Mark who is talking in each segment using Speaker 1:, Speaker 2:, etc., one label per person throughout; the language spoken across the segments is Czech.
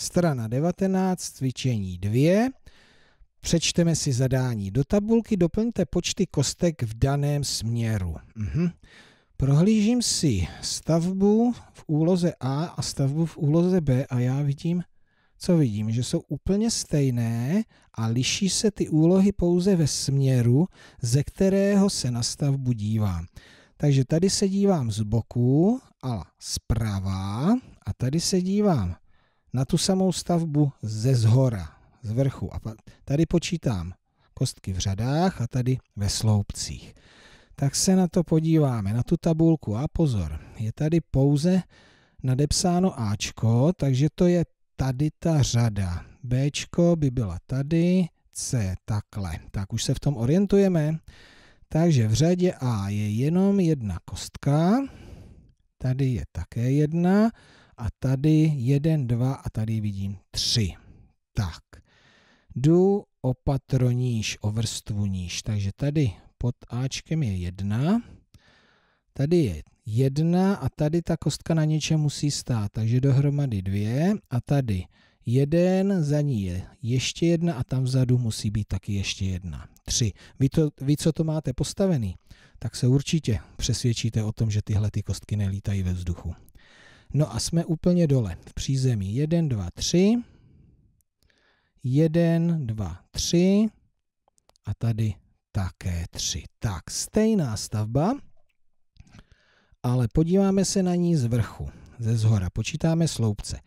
Speaker 1: Strana 19, cvičení 2. Přečteme si zadání do tabulky, doplňte počty kostek v daném směru. Mhm. Prohlížím si stavbu v úloze A a stavbu v úloze B a já vidím, co vidím, že jsou úplně stejné a liší se ty úlohy pouze ve směru, ze kterého se na stavbu dívám. Takže tady se dívám z boku, a zprava a tady se dívám na tu samou stavbu ze zhora, z vrchu. A tady počítám kostky v řadách a tady ve sloupcích. Tak se na to podíváme, na tu tabulku. A pozor, je tady pouze nadepsáno Ačko, takže to je tady ta řada. Bčko by byla tady, C takhle. Tak už se v tom orientujeme. Takže v řadě A je jenom jedna kostka, tady je také jedna, a tady jeden, dva a tady vidím tři. Tak, jdu opatro níž, o vrstvu níž. Takže tady pod Ačkem je jedna, tady je jedna a tady ta kostka na něčem musí stát. Takže dohromady dvě a tady jeden, za ní je ještě jedna a tam vzadu musí být taky ještě jedna. Tři. Vy, to, vy co to máte postavený, tak se určitě přesvědčíte o tom, že tyhle ty kostky nelítají ve vzduchu. No a jsme úplně dole v přízemí. 1, 2, 3. 1, 2, 3. A tady také 3. Tak, stejná stavba, ale podíváme se na ní z vrchu, ze zhora. Počítáme sloupce.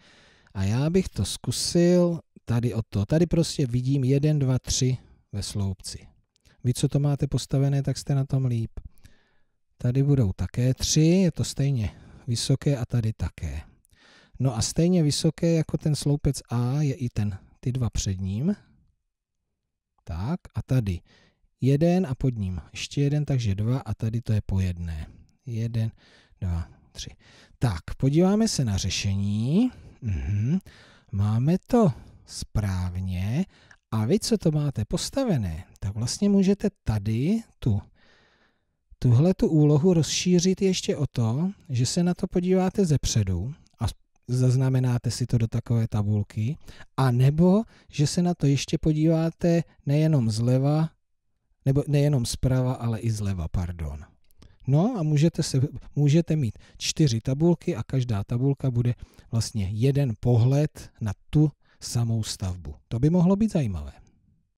Speaker 1: A já bych to zkusil tady od toho. Tady prostě vidím 1, 2, 3 ve sloupci. Vy, co to máte postavené, tak jste na tom líp. Tady budou také tři, je to stejně vysoké a tady také. No a stejně vysoké jako ten sloupec A je i ten, ty dva před ním. Tak a tady jeden a pod ním ještě jeden, takže dva a tady to je po jedné. Jeden, dva, tři. Tak, podíváme se na řešení. Mhm. Máme to správně. A vy, co to máte postavené, tak vlastně můžete tady tu tuhle tu úlohu rozšířit ještě o to, že se na to podíváte ze předu a zaznamenáte si to do takové tabulky, a nebo že se na to ještě podíváte nejenom zleva, nebo nejenom zprava, ale i zleva, pardon. No a můžete, se, můžete mít čtyři tabulky a každá tabulka bude vlastně jeden pohled na tu samou stavbu. To by mohlo být zajímavé.